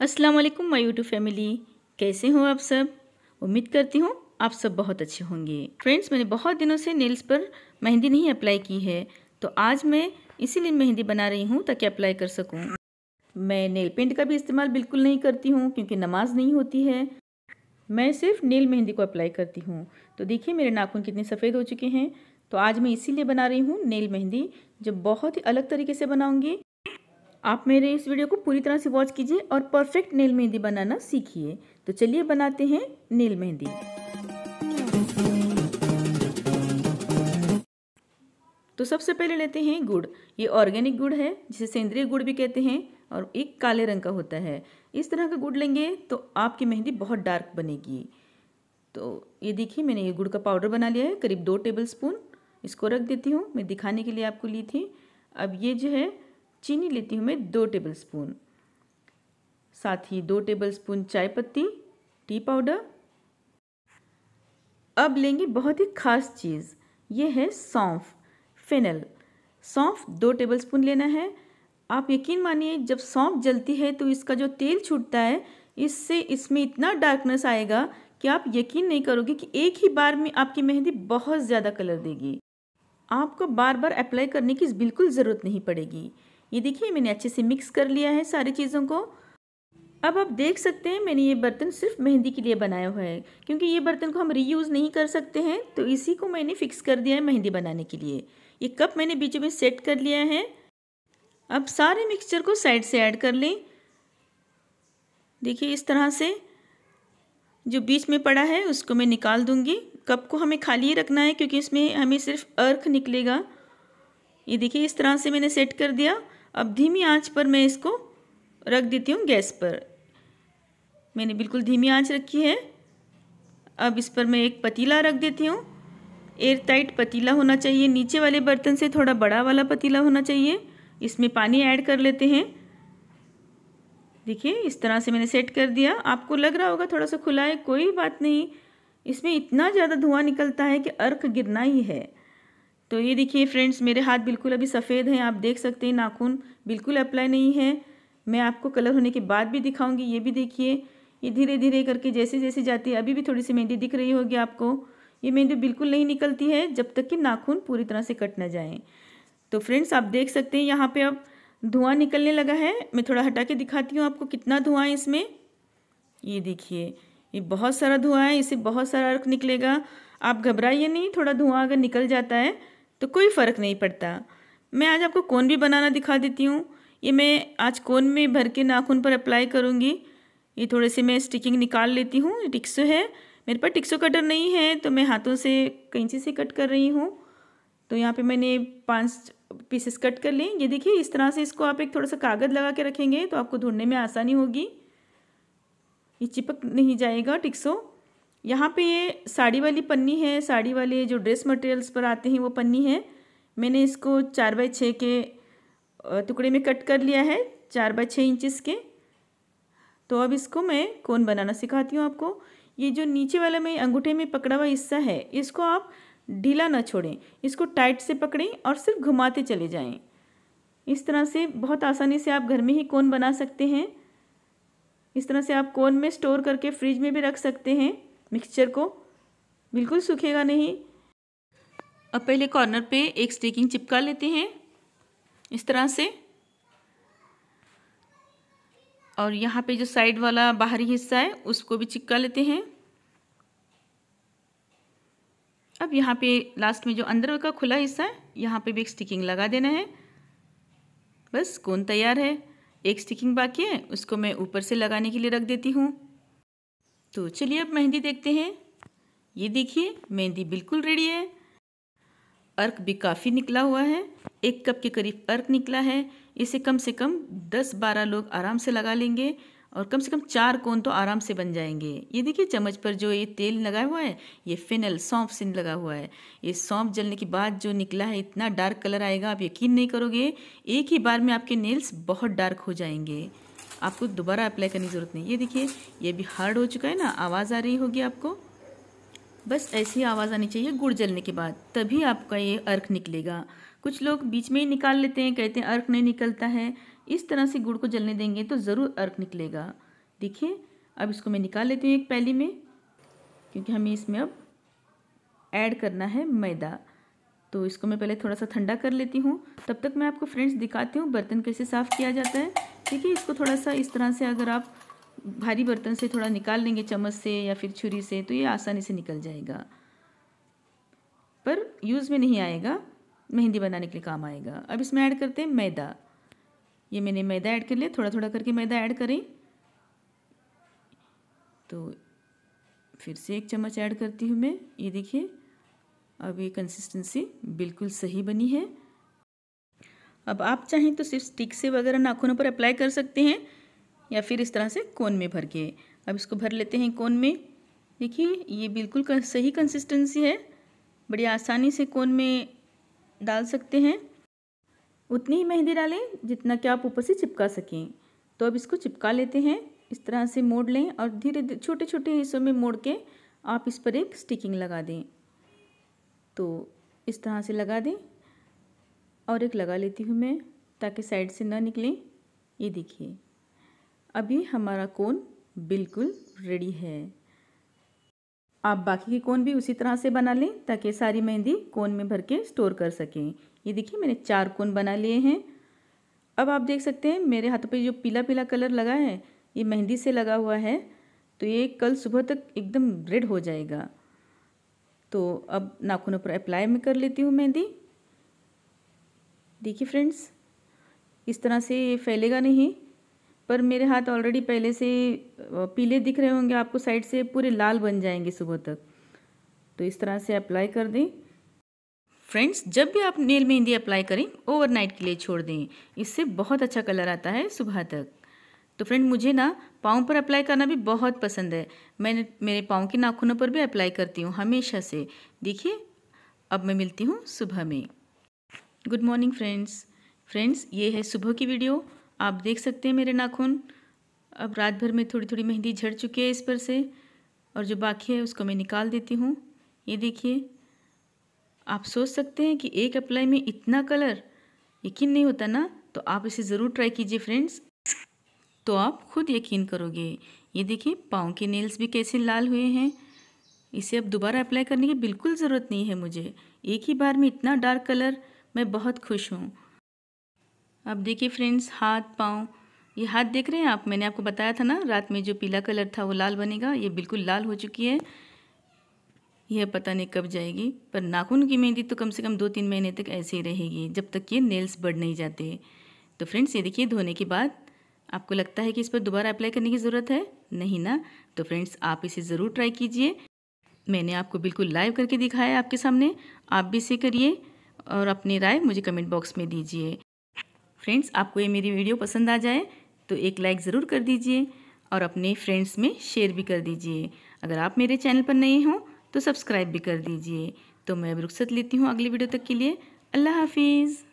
अस्सलाम वालेकुम my YouTube family कैसे हो आप सब उम्मीद करती हूँ आप सब बहुत अच्छे होंगे फ्रेंड्स मैंने बहुत दिनों से नेल्स पर मेहंदी नहीं अप्लाई की है तो आज मैं इसीलिए मेहंदी बना रही हूँ ताकि अप्लाई कर सकूँ मैं नेल पेंट का भी इस्तेमाल बिल्कुल नहीं करती हूँ क्योंकि नमाज नहीं होती है मैं सिर्फ नेल मेहंदी को अप्लाई करती हूँ तो देखिए मेरे नाखून कितने सफ़ेद हो चुके हैं तो आज मैं इसीलिए बना रही हूँ नेल मेहंदी जब बहुत ही अलग तरीके से बनाऊँगी आप मेरे इस वीडियो को पूरी तरह से वॉच कीजिए और परफेक्ट नेल मेहंदी बनाना सीखिए तो चलिए बनाते हैं नेल मेहंदी तो सबसे पहले लेते हैं गुड़ ये ऑर्गेनिक गुड़ है जिसे सेंद्रीय गुड़ भी कहते हैं और एक काले रंग का होता है इस तरह का गुड़ लेंगे तो आपकी मेहंदी बहुत डार्क बनेगी तो ये देखिए मैंने ये गुड़ का पाउडर बना लिया है करीब दो टेबल स्पून इसको रख देती हूँ मैं दिखाने के लिए आपको ली थी अब ये जो है चीनी लेती हूँ मैं दो टेबल स्पून साथ ही दो टेबल स्पून चाय पत्ती टी पाउडर अब लेंगे बहुत ही खास चीज़ ये है सौंफ फेनल सौंफ दो टेबल स्पून लेना है आप यकीन मानिए जब सौंफ जलती है तो इसका जो तेल छूटता है इससे इसमें इतना डार्कनेस आएगा कि आप यकीन नहीं करोगे कि एक ही बार में आपकी मेहंदी बहुत ज़्यादा कलर देगी आपको बार बार अप्लाई करने की बिल्कुल ज़रूरत नहीं पड़ेगी ये देखिए मैंने अच्छे से मिक्स कर लिया है सारी चीज़ों को अब आप देख सकते हैं मैंने ये बर्तन सिर्फ मेहंदी के लिए बनाया हुआ है क्योंकि ये बर्तन को हम रीयूज़ नहीं कर सकते हैं तो इसी को मैंने फ़िक्स कर दिया है मेहंदी बनाने के लिए ये कप मैंने बीचों में सेट कर लिया है अब सारे मिक्सचर को साइड से ऐड कर लें देखिए इस तरह से जो बीच में पड़ा है उसको मैं निकाल दूंगी कप को हमें खाली रखना है क्योंकि इसमें हमें सिर्फ अर्क निकलेगा ये देखिए इस तरह से मैंने सेट कर दिया अब धीमी आंच पर मैं इसको रख देती हूँ गैस पर मैंने बिल्कुल धीमी आंच रखी है अब इस पर मैं एक पतीला रख देती हूँ एयर टाइट पतीला होना चाहिए नीचे वाले बर्तन से थोड़ा बड़ा वाला पतीला होना चाहिए इसमें पानी ऐड कर लेते हैं देखिए इस तरह से मैंने सेट कर दिया आपको लग रहा होगा थोड़ा सा खुला है कोई बात नहीं इसमें इतना ज़्यादा धुआं निकलता है कि अर्क गिरना ही है तो ये देखिए फ्रेंड्स मेरे हाथ बिल्कुल अभी सफ़ेद हैं आप देख सकते हैं नाखून बिल्कुल अप्लाई नहीं है मैं आपको कलर होने के बाद भी दिखाऊंगी ये भी देखिए ये धीरे धीरे करके जैसे जैसे जाती है अभी भी थोड़ी सी मेहंदी दिख रही होगी आपको ये मेहंदी बिल्कुल नहीं निकलती है जब तक कि नाखून पूरी तरह से कट ना जाए तो फ्रेंड्स आप देख सकते हैं यहाँ पर अब धुआं निकलने लगा है मैं थोड़ा हटा के दिखाती हूँ आपको कितना धुआं है इसमें ये देखिए ये बहुत सारा धुआं है इससे बहुत सारा अर्क निकलेगा आप घबराइए नहीं थोड़ा धुआं अगर निकल जाता है तो कोई फ़र्क नहीं पड़ता मैं आज आपको कोन भी बनाना दिखा देती हूँ ये मैं आज कोन में भर के नाखून पर अप्लाई करूँगी ये थोड़े से मैं स्टिकिंग निकाल लेती हूँ टिक्सो है मेरे पास टिक्सो कटर नहीं है तो मैं हाथों से कैंची से कट कर रही हूँ तो यहाँ पे मैंने पांच पीसेस कट कर लें ये देखिए इस तरह से इसको आप एक थोड़ा सा कागज़ लगा के रखेंगे तो आपको ढूंढने में आसानी होगी ये चिपक नहीं जाएगा टिक्सो यहाँ पे ये साड़ी वाली पन्नी है साड़ी वाले जो ड्रेस मटेरियल्स पर आते हैं वो पन्नी है मैंने इसको चार बाई छः के टुकड़े में कट कर लिया है चार बाई छः इंचज़ के तो अब इसको मैं कौन बनाना सिखाती हूँ आपको ये जो नीचे वाला मैं अंगूठे में पकड़ा हुआ हिस्सा है इसको आप ढीला ना छोड़ें इसको टाइट से पकड़ें और सिर्फ घुमाते चले जाएं इस तरह से बहुत आसानी से आप घर में ही कौन बना सकते हैं इस तरह से आप कौन में स्टोर करके फ्रिज में भी रख सकते हैं मिक्सचर को बिल्कुल सूखेगा नहीं अब पहले कॉर्नर पे एक स्टिकिंग चिपका लेते हैं इस तरह से और यहाँ पे जो साइड वाला बाहरी हिस्सा है उसको भी चिपका लेते हैं अब यहाँ पे लास्ट में जो अंदर का खुला हिस्सा है यहाँ पे भी एक स्टिकिंग लगा देना है बस कौन तैयार है एक स्टिकिंग बाकी है उसको मैं ऊपर से लगाने के लिए रख देती हूँ तो चलिए अब मेहंदी देखते हैं ये देखिए मेहंदी बिल्कुल रेडी है अर्क भी काफ़ी निकला हुआ है एक कप के करीब अर्क निकला है इसे कम से कम दस बारह लोग आराम से लगा लेंगे और कम से कम चार कोन तो आराम से बन जाएंगे ये देखिए चम्मच पर जो ये तेल लगा हुआ है ये फिनल सौंफ से लगा हुआ है ये सौंफ जलने के बाद जो निकला है इतना डार्क कलर आएगा आप यकीन नहीं करोगे एक ही बार में आपके नेल्स बहुत डार्क हो जाएंगे आपको दोबारा अप्लाई करने की ज़रूरत नहीं ये देखिए ये भी हार्ड हो चुका है ना आवाज़ आ रही होगी आपको बस ऐसी आवाज़ आनी चाहिए गुड़ जलने के बाद तभी आपका ये अर्क निकलेगा कुछ लोग बीच में ही निकाल लेते हैं कहते हैं अर्क नहीं निकलता है इस तरह से गुड़ को जलने देंगे तो ज़रूर अर्क निकलेगा देखिए अब इसको मैं निकाल लेती हूँ एक पैली में क्योंकि हमें इसमें अब ऐड करना है मैदा तो इसको मैं पहले थोड़ा सा ठंडा कर लेती हूँ तब तक मैं आपको फ्रेंड्स दिखाती हूँ बर्तन कैसे साफ़ किया जाता है ठीक है इसको थोड़ा सा इस तरह से अगर आप भारी बर्तन से थोड़ा निकाल लेंगे चम्मच से या फिर छुरी से तो ये आसानी से निकल जाएगा पर यूज़ में नहीं आएगा मेहंदी बनाने के लिए काम आएगा अब इसमें ऐड करते हैं मैदा ये मैंने मैदा ऐड कर लिया थोड़ा थोड़ा करके मैदा ऐड करें तो फिर से एक चम्मच ऐड करती हूँ मैं ये देखिए अब ये कंसिस्टेंसी बिल्कुल सही बनी है अब आप चाहें तो सिर्फ स्टिक से वगैरह नाखूनों पर अप्लाई कर सकते हैं या फिर इस तरह से कोन में भर के अब इसको भर लेते हैं कोन में देखिए ये बिल्कुल सही कंसिस्टेंसी है बड़ी आसानी से कोन में डाल सकते हैं उतनी ही मेहंदी डालें जितना कि आप ऊपर से चिपका सकें तो अब इसको चिपका लेते हैं इस तरह से मोड़ लें और धीरे धीरे छोटे छोटे हिस्सों में मोड़ के आप इस पर एक स्टिकिंग लगा दें तो इस तरह से लगा दें और एक लगा लेती हूँ मैं ताकि साइड से ना निकले ये देखिए अभी हमारा कोन बिल्कुल रेडी है आप बाकी के कोन भी उसी तरह से बना लें ताकि सारी मेहंदी कोन में भर के स्टोर कर सकें ये देखिए मैंने चार कोन बना लिए हैं अब आप देख सकते हैं मेरे हाथों पे जो पीला पीला कलर लगा है ये मेहंदी से लगा हुआ है तो ये कल सुबह तक एकदम रेड हो जाएगा तो अब नाखूनों पर अप्लाई में कर लेती हूँ मेहंदी देखिए फ्रेंड्स इस तरह से फैलेगा नहीं पर मेरे हाथ ऑलरेडी पहले से पीले दिख रहे होंगे आपको साइड से पूरे लाल बन जाएंगे सुबह तक तो इस तरह से अप्लाई कर दें फ्रेंड्स जब भी आप नेल मेहंदी अप्लाई करें ओवरनाइट के लिए छोड़ दें इससे बहुत अच्छा कलर आता है सुबह तक तो फ्रेंड मुझे ना पाँव पर अप्लाई करना भी बहुत पसंद है मैंने मेरे पाँव के नाखूनों पर भी अप्लाई करती हूँ हमेशा से देखिए अब मैं मिलती हूँ सुबह में गुड मॉर्निंग फ्रेंड्स फ्रेंड्स ये है सुबह की वीडियो आप देख सकते हैं मेरे नाखून अब रात भर में थोड़ी थोड़ी मेहंदी झड़ चुकी है इस पर से और जो बाकी है उसको मैं निकाल देती हूँ ये देखिए आप सोच सकते हैं कि एक अप्लाई में इतना कलर यकीन नहीं होता ना तो आप इसे ज़रूर ट्राई कीजिए फ्रेंड्स तो आप खुद यकीन करोगे ये देखिए पाँव के नेल्स भी कैसे लाल हुए हैं इसे अब दोबारा अप्लाई करने की बिल्कुल ज़रूरत नहीं है मुझे एक ही बार में इतना डार्क कलर मैं बहुत खुश हूँ अब देखिए फ्रेंड्स हाथ पाँव ये हाथ देख रहे हैं आप मैंने आपको बताया था ना रात में जो पीला कलर था वो लाल बनेगा ये बिल्कुल लाल हो चुकी है यह पता नहीं कब जाएगी पर नाखून की मेहंदी तो कम से कम दो तीन महीने तक ऐसे ही रहेगी जब तक ये नेल्स बढ़ नहीं जाते तो फ्रेंड्स ये देखिए धोने के बाद आपको लगता है कि इस पर दोबारा अप्लाई करने की ज़रूरत है नहीं ना तो फ्रेंड्स आप इसे ज़रूर ट्राई कीजिए मैंने आपको बिल्कुल लाइव करके दिखाया है आपके सामने आप भी इसे करिए और अपनी राय मुझे कमेंट बॉक्स में दीजिए फ्रेंड्स आपको ये मेरी वीडियो पसंद आ जाए तो एक लाइक ज़रूर कर दीजिए और अपने फ्रेंड्स में शेयर भी कर दीजिए अगर आप मेरे चैनल पर नए हों तो सब्सक्राइब भी कर दीजिए तो मैं अब रुख्सत लेती हूँ अगली वीडियो तक के लिए अल्लाह हाफिज़